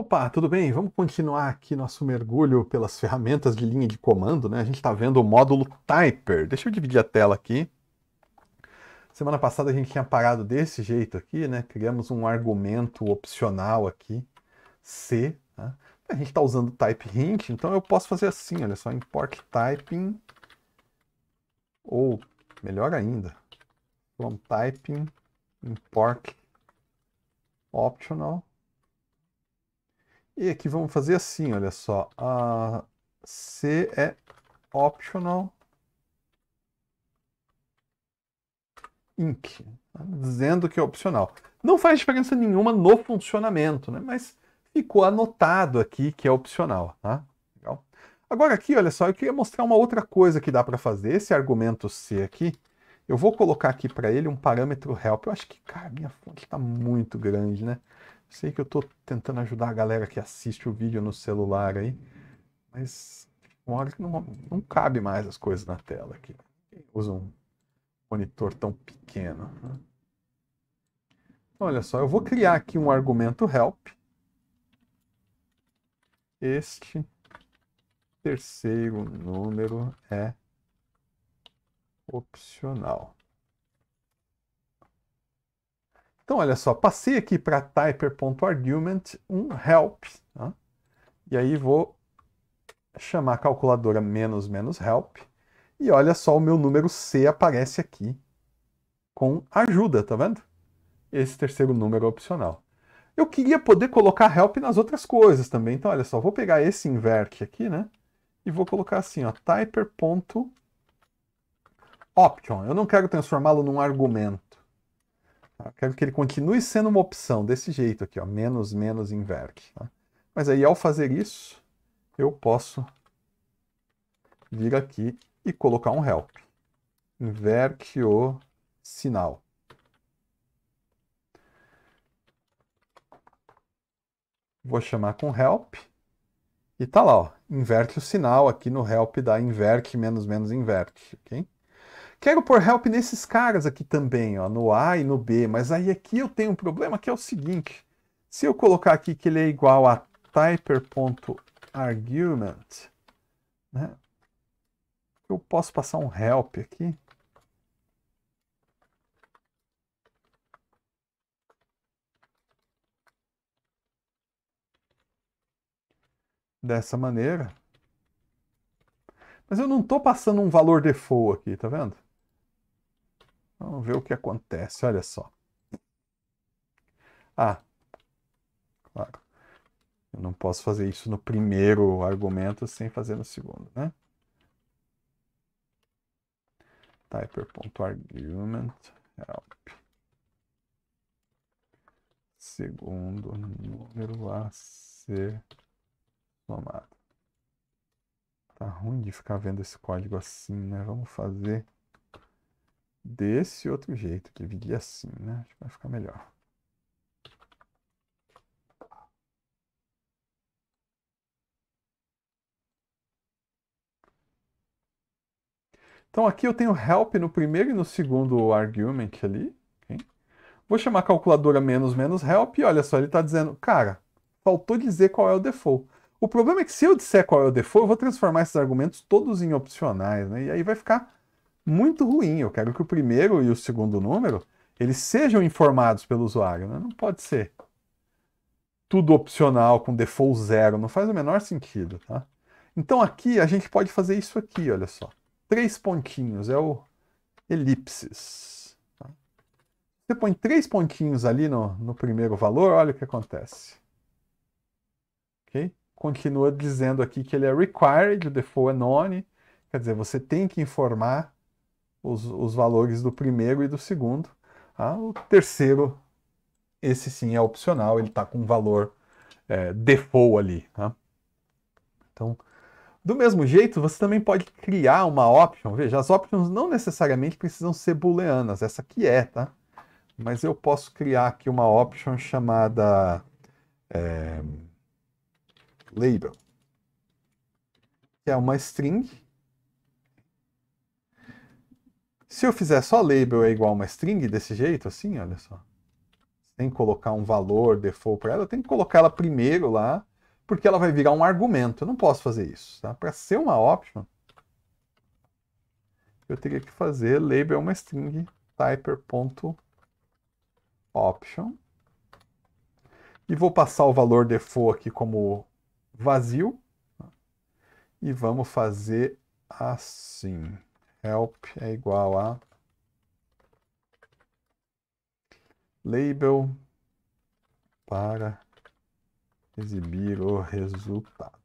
Opa, tudo bem? Vamos continuar aqui nosso mergulho pelas ferramentas de linha de comando, né? A gente está vendo o módulo Typer. Deixa eu dividir a tela aqui. Semana passada a gente tinha parado desse jeito aqui, né? Criamos um argumento opcional aqui, C. Né? A gente está usando type hint, então eu posso fazer assim, olha só, import typing, ou melhor ainda, from typing import optional e aqui vamos fazer assim, olha só. A C é optional ink, tá? dizendo que é opcional. Não faz diferença nenhuma no funcionamento, né? mas ficou anotado aqui que é opcional. Tá? Legal. Agora aqui, olha só, eu queria mostrar uma outra coisa que dá para fazer. Esse argumento C aqui, eu vou colocar aqui para ele um parâmetro help. Eu acho que, cara, minha fonte está muito grande, né? Sei que eu estou tentando ajudar a galera que assiste o vídeo no celular aí, mas tipo, uma hora que não, não cabe mais as coisas na tela aqui. Quem usa um monitor tão pequeno? Né? Então, olha só, eu vou criar aqui um argumento help. Este terceiro número é opcional. Então, olha só, passei aqui para typer.argument um help, tá? e aí vou chamar a calculadora menos menos help, e olha só, o meu número C aparece aqui com ajuda, tá vendo? Esse terceiro número é opcional. Eu queria poder colocar help nas outras coisas também, então olha só, vou pegar esse invert aqui, né? E vou colocar assim, ó, typer.option. Eu não quero transformá-lo num argumento. Tá? Quero que ele continue sendo uma opção desse jeito aqui, ó, menos, menos, invert. Tá? Mas aí, ao fazer isso, eu posso vir aqui e colocar um help. Inverte o sinal. Vou chamar com help. E tá lá, ó, inverte o sinal aqui no help da invert menos menos invert, ok? Quero pôr help nesses caras aqui também, ó, no A e no B, mas aí aqui eu tenho um problema que é o seguinte. Se eu colocar aqui que ele é igual a typer.argument, né? Eu posso passar um help aqui. Dessa maneira. Mas eu não estou passando um valor default aqui, tá vendo? Vamos ver o que acontece, olha só. Ah, claro. Eu não posso fazer isso no primeiro argumento sem fazer no segundo, né? Typer.argument help. Segundo número a ser somado. Tá ruim de ficar vendo esse código assim, né? Vamos fazer desse outro jeito, que viria assim, né? Acho que vai ficar melhor. Então aqui eu tenho help no primeiro e no segundo argument ali. Okay? Vou chamar calculadora menos menos help e olha só, ele está dizendo, cara, faltou dizer qual é o default. O problema é que se eu disser qual é o default, eu vou transformar esses argumentos todos em opcionais, né? E aí vai ficar muito ruim. Eu quero que o primeiro e o segundo número eles sejam informados pelo usuário. Né? Não pode ser tudo opcional com default zero. Não faz o menor sentido. Tá? Então aqui a gente pode fazer isso aqui, olha só. Três pontinhos, é o elipses. Tá? Você põe três pontinhos ali no, no primeiro valor, olha o que acontece. ok Continua dizendo aqui que ele é required, o default é none, quer dizer, você tem que informar os, os valores do primeiro e do segundo. Tá? O terceiro, esse sim é opcional, ele está com um valor é, default ali. Tá? Então, do mesmo jeito, você também pode criar uma option. Veja, as options não necessariamente precisam ser booleanas, essa aqui é, tá? Mas eu posso criar aqui uma option chamada é, label, que é uma string se eu fizer só label é igual uma string desse jeito, assim, olha só. Tem que colocar um valor default para ela, tem que colocar ela primeiro lá, porque ela vai virar um argumento. Eu não posso fazer isso, tá? Para ser uma option, eu teria que fazer label uma string typer.option e vou passar o valor default aqui como vazio tá? e vamos fazer assim help é igual a label para exibir o resultado.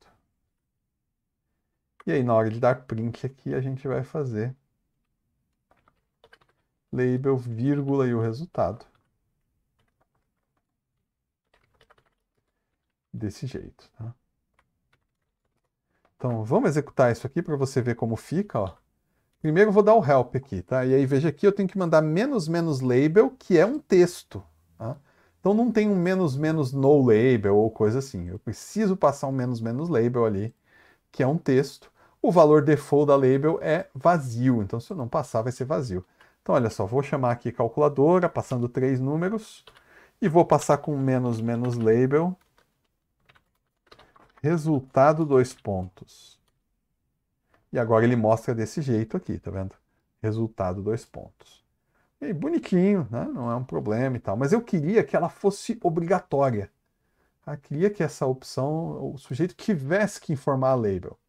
E aí, na hora de dar print aqui, a gente vai fazer label, vírgula e o resultado. Desse jeito, tá? Então, vamos executar isso aqui para você ver como fica, ó. Primeiro eu vou dar o help aqui, tá? E aí veja aqui, eu tenho que mandar menos menos label, que é um texto. Tá? Então não tem um menos menos no label ou coisa assim. Eu preciso passar um menos menos label ali, que é um texto. O valor default da label é vazio, então se eu não passar vai ser vazio. Então olha só, vou chamar aqui calculadora, passando três números, e vou passar com menos menos label, resultado dois pontos. E agora ele mostra desse jeito aqui, tá vendo? Resultado dois pontos. E bonitinho, né? não é um problema e tal. Mas eu queria que ela fosse obrigatória. Eu queria que essa opção, o sujeito tivesse que informar a label.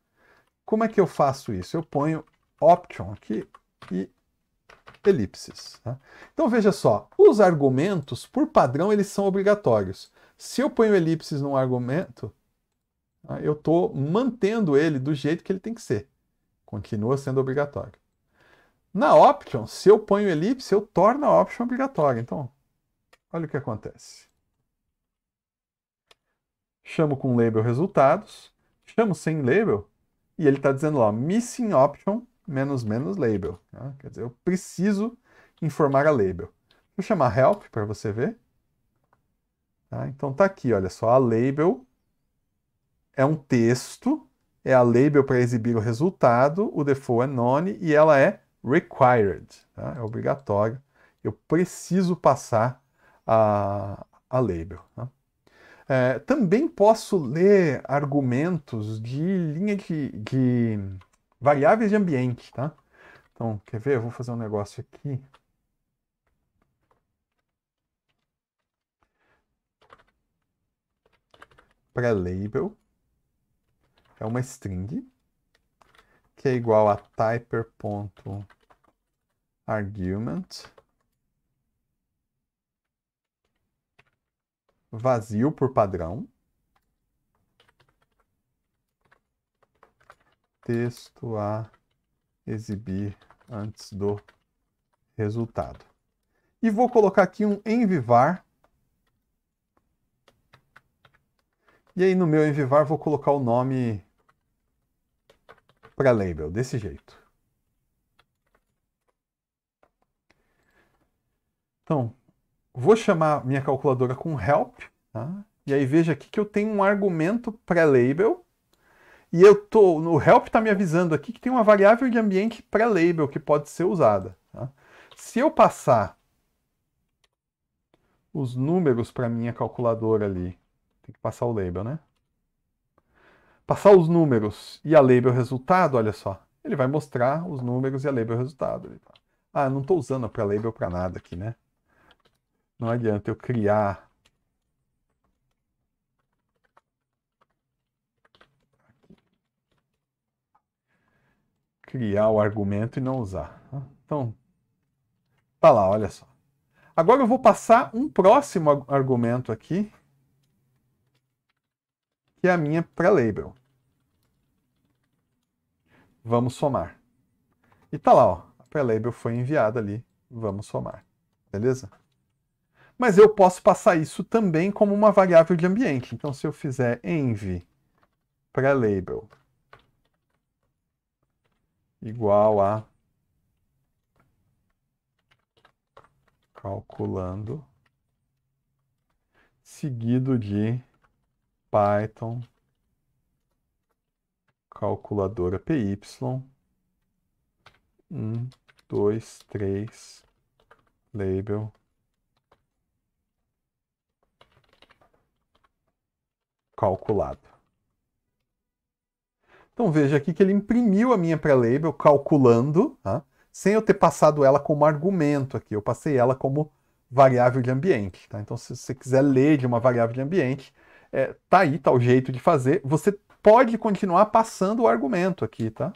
Como é que eu faço isso? Eu ponho option aqui e elipses. Né? Então veja só, os argumentos, por padrão, eles são obrigatórios. Se eu ponho elipses num argumento, eu estou mantendo ele do jeito que ele tem que ser. Continua sendo obrigatório. Na option, se eu ponho elipse, eu torno a option obrigatória. Então, olha o que acontece. Chamo com label resultados, chamo sem label, e ele está dizendo lá, missing option menos menos label. Né? Quer dizer, eu preciso informar a label. Vou chamar help para você ver. Tá? Então está aqui, olha só, a label é um texto é a label para exibir o resultado, o default é none e ela é required, tá? é obrigatório. Eu preciso passar a, a label. Tá? É, também posso ler argumentos de linha de, de variáveis de ambiente. Tá? Então, quer ver? Eu vou fazer um negócio aqui. Pré-label é uma string que é igual a typer.argument vazio por padrão texto a exibir antes do resultado. E vou colocar aqui um envivar. E aí no meu envivar vou colocar o nome para label, desse jeito. Então, vou chamar minha calculadora com help, tá? e aí veja aqui que eu tenho um argumento pré-label, e eu tô, o help está me avisando aqui que tem uma variável de ambiente pré-label que pode ser usada. Tá? Se eu passar os números para minha calculadora ali, tem que passar o label, né? passar os números e a label resultado, olha só. Ele vai mostrar os números e a label resultado. Ah, não estou usando a label para nada aqui, né? Não adianta eu criar. Criar o argumento e não usar. Então, tá lá, olha só. Agora eu vou passar um próximo argumento aqui, que é a minha pré-label. Vamos somar. E tá lá, ó, a pré-label foi enviada ali, vamos somar. Beleza? Mas eu posso passar isso também como uma variável de ambiente. Então, se eu fizer env pré-label igual a calculando seguido de Python calculadora PY um dois três label calculado. Então veja aqui que ele imprimiu a minha pré-label calculando, tá? sem eu ter passado ela como argumento aqui, eu passei ela como variável de ambiente. Tá? Então se você quiser ler de uma variável de ambiente, é, tá aí, tá o jeito de fazer. Você pode continuar passando o argumento aqui, tá?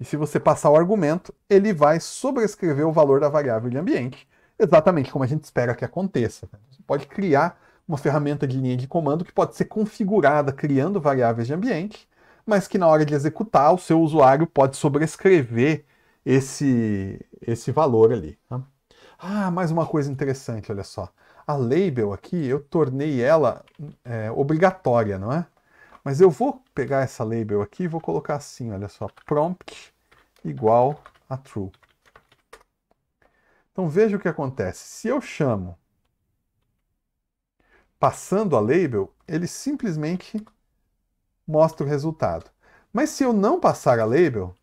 E se você passar o argumento, ele vai sobrescrever o valor da variável de ambiente, exatamente como a gente espera que aconteça. Né? Você pode criar uma ferramenta de linha de comando que pode ser configurada criando variáveis de ambiente, mas que na hora de executar, o seu usuário pode sobrescrever esse, esse valor ali. Tá? Ah, mais uma coisa interessante, olha só. A label aqui, eu tornei ela é, obrigatória, não é? Mas eu vou pegar essa label aqui e vou colocar assim, olha só, prompt igual a true. Então veja o que acontece. Se eu chamo passando a label, ele simplesmente mostra o resultado. Mas se eu não passar a label,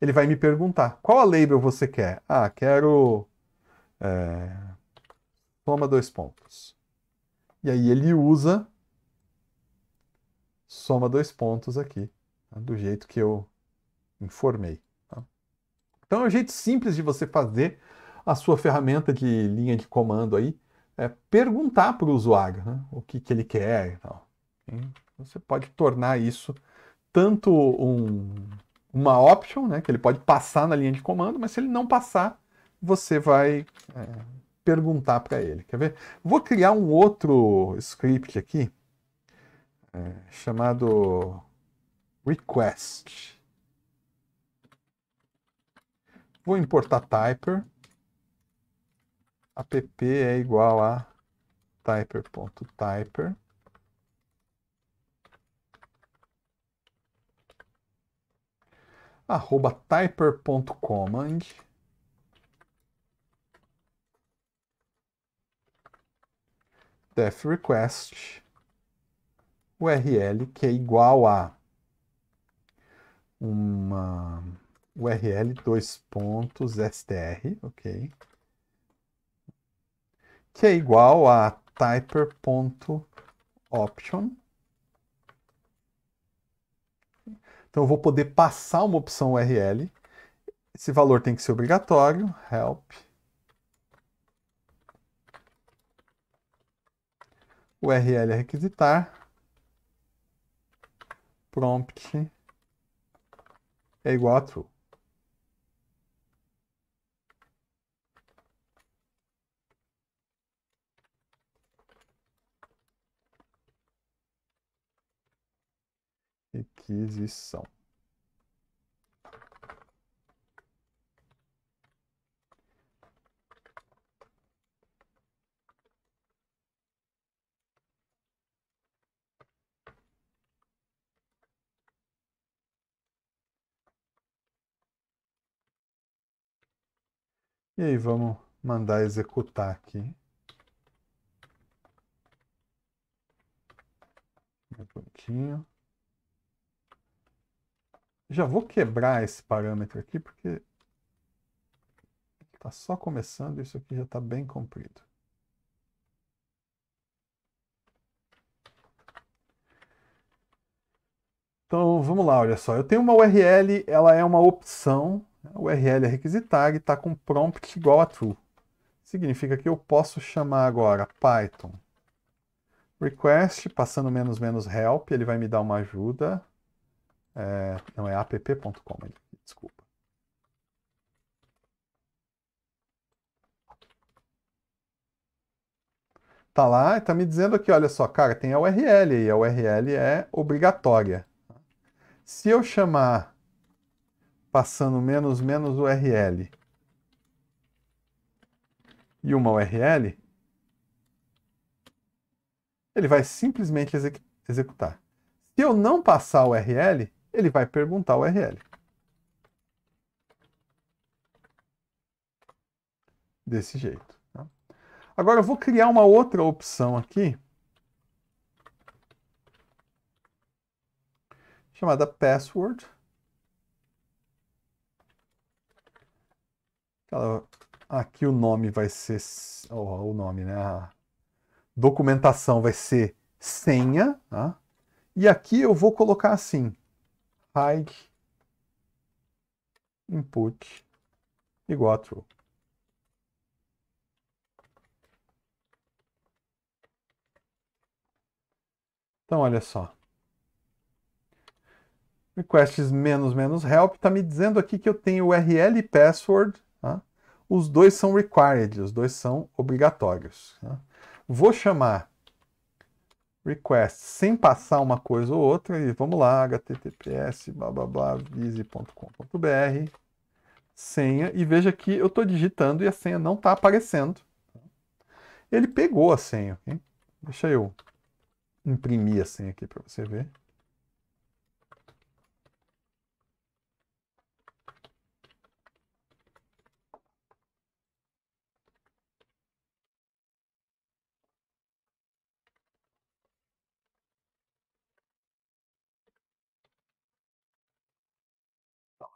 ele vai me perguntar qual a label você quer. Ah, quero é, toma dois pontos. E aí ele usa soma dois pontos aqui, tá? do jeito que eu informei. Tá? Então é um jeito simples de você fazer a sua ferramenta de linha de comando aí, é perguntar para o usuário né? o que, que ele quer então Você pode tornar isso tanto um, uma option, né, que ele pode passar na linha de comando, mas se ele não passar, você vai é, perguntar para ele. Quer ver? Vou criar um outro script aqui, é, chamado request. Vou importar typer. app é igual a typer.typer. arroba typer.command def request URL que é igual a uma URL dois pontos str, ok? Que é igual a typer.option. Então eu vou poder passar uma opção URL. Esse valor tem que ser obrigatório, help URL a é requisitar, prompt é igual a true. Requisição. E aí vamos mandar executar aqui. Um pouquinho. Já vou quebrar esse parâmetro aqui, porque está só começando, isso aqui já está bem comprido. Então, vamos lá, olha só. Eu tenho uma URL, ela é uma opção a URL é requisitar e está com prompt igual a true. Significa que eu posso chamar agora Python request, passando menos menos help, ele vai me dar uma ajuda. É, não, é app.com, desculpa. Tá lá está tá me dizendo aqui, olha só, cara, tem a URL e a URL é obrigatória. Se eu chamar passando menos menos URL e uma URL, ele vai simplesmente exec executar. Se eu não passar o URL, ele vai perguntar o URL. Desse jeito. Tá? Agora eu vou criar uma outra opção aqui, chamada password. aqui o nome vai ser. Oh, o nome, né? A documentação vai ser senha. Tá? E aqui eu vou colocar assim: hide input igual a true. Então, olha só. Requests menos menos help está me dizendo aqui que eu tenho URL e password os dois são required, os dois são obrigatórios. Né? Vou chamar request sem passar uma coisa ou outra e vamos lá, https blá blá blá vise.com.br senha e veja que eu estou digitando e a senha não está aparecendo. Ele pegou a senha, okay? Deixa eu imprimir a senha aqui para você ver.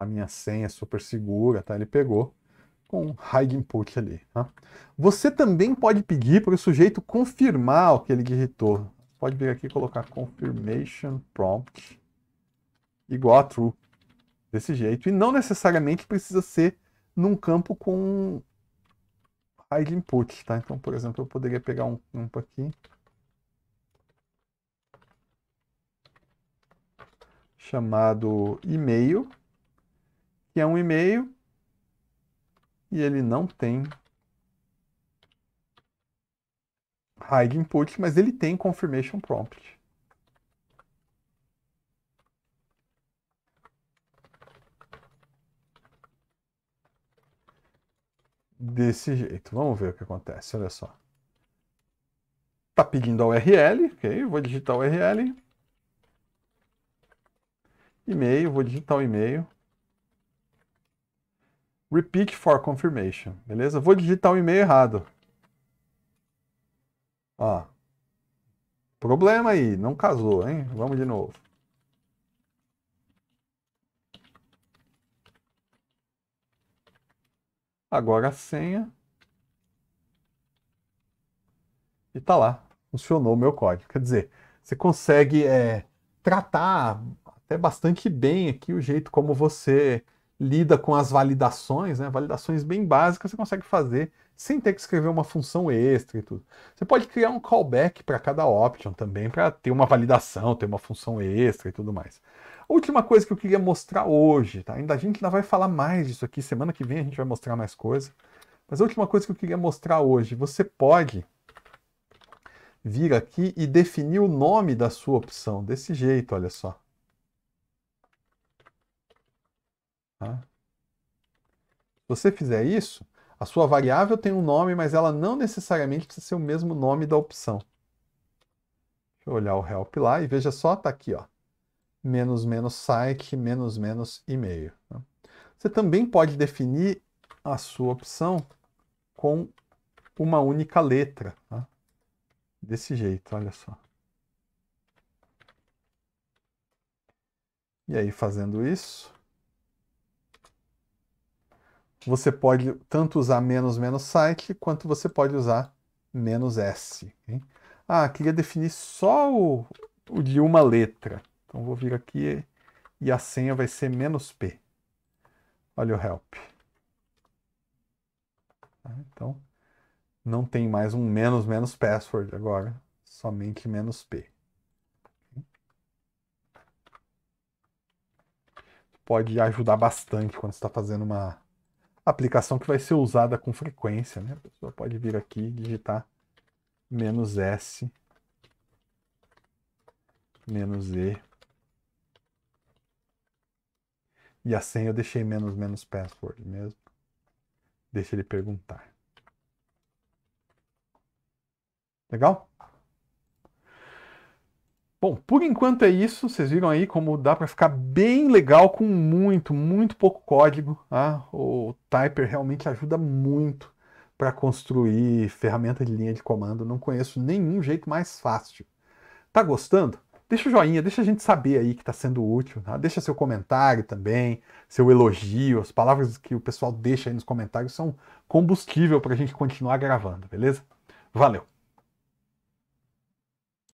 a minha senha super segura, tá? Ele pegou com um high input ali, tá? Você também pode pedir para o sujeito confirmar o que ele digitou. Pode vir aqui e colocar confirmation prompt igual a true, desse jeito. E não necessariamente precisa ser num campo com high input, tá? Então, por exemplo, eu poderia pegar um campo aqui. chamado e-mail que é um e-mail, e ele não tem hide input, mas ele tem confirmation prompt. Desse jeito. Vamos ver o que acontece, olha só. Tá pedindo a URL, ok, vou digitar a URL. E-mail, vou digitar o e-mail repeat for confirmation, beleza? Vou digitar o um e-mail errado. Ó. Problema aí, não casou, hein? Vamos de novo. Agora a senha. E tá lá. Funcionou o meu código. Quer dizer, você consegue é, tratar até bastante bem aqui o jeito como você lida com as validações, né? validações bem básicas você consegue fazer sem ter que escrever uma função extra e tudo. Você pode criar um callback para cada option também, para ter uma validação, ter uma função extra e tudo mais. A última coisa que eu queria mostrar hoje, tá? Ainda a gente ainda vai falar mais disso aqui, semana que vem a gente vai mostrar mais coisa. Mas a última coisa que eu queria mostrar hoje, você pode vir aqui e definir o nome da sua opção desse jeito, olha só. Tá? Se você fizer isso, a sua variável tem um nome, mas ela não necessariamente precisa ser o mesmo nome da opção. Deixa eu olhar o help lá e veja só, está aqui, ó. Menos, menos, site, menos, menos, e-mail. Tá? Você também pode definir a sua opção com uma única letra. Tá? Desse jeito, olha só. E aí, fazendo isso, você pode tanto usar menos menos site quanto você pode usar menos s. Hein? Ah, queria definir só o, o, de uma letra. Então vou vir aqui e a senha vai ser menos p. Olha o help. Tá, então não tem mais um menos menos password agora, somente menos p. Pode ajudar bastante quando está fazendo uma aplicação que vai ser usada com frequência. Né? A pessoa pode vir aqui e digitar menos S, menos E. E a senha eu deixei menos menos password mesmo. Deixa ele perguntar. Legal? Bom, por enquanto é isso. Vocês viram aí como dá para ficar bem legal com muito, muito pouco código. Tá? O Typer realmente ajuda muito para construir ferramenta de linha de comando. Não conheço nenhum jeito mais fácil. Tá gostando? Deixa o joinha, deixa a gente saber aí que está sendo útil. Tá? Deixa seu comentário também, seu elogio. As palavras que o pessoal deixa aí nos comentários são combustível para a gente continuar gravando, beleza? Valeu!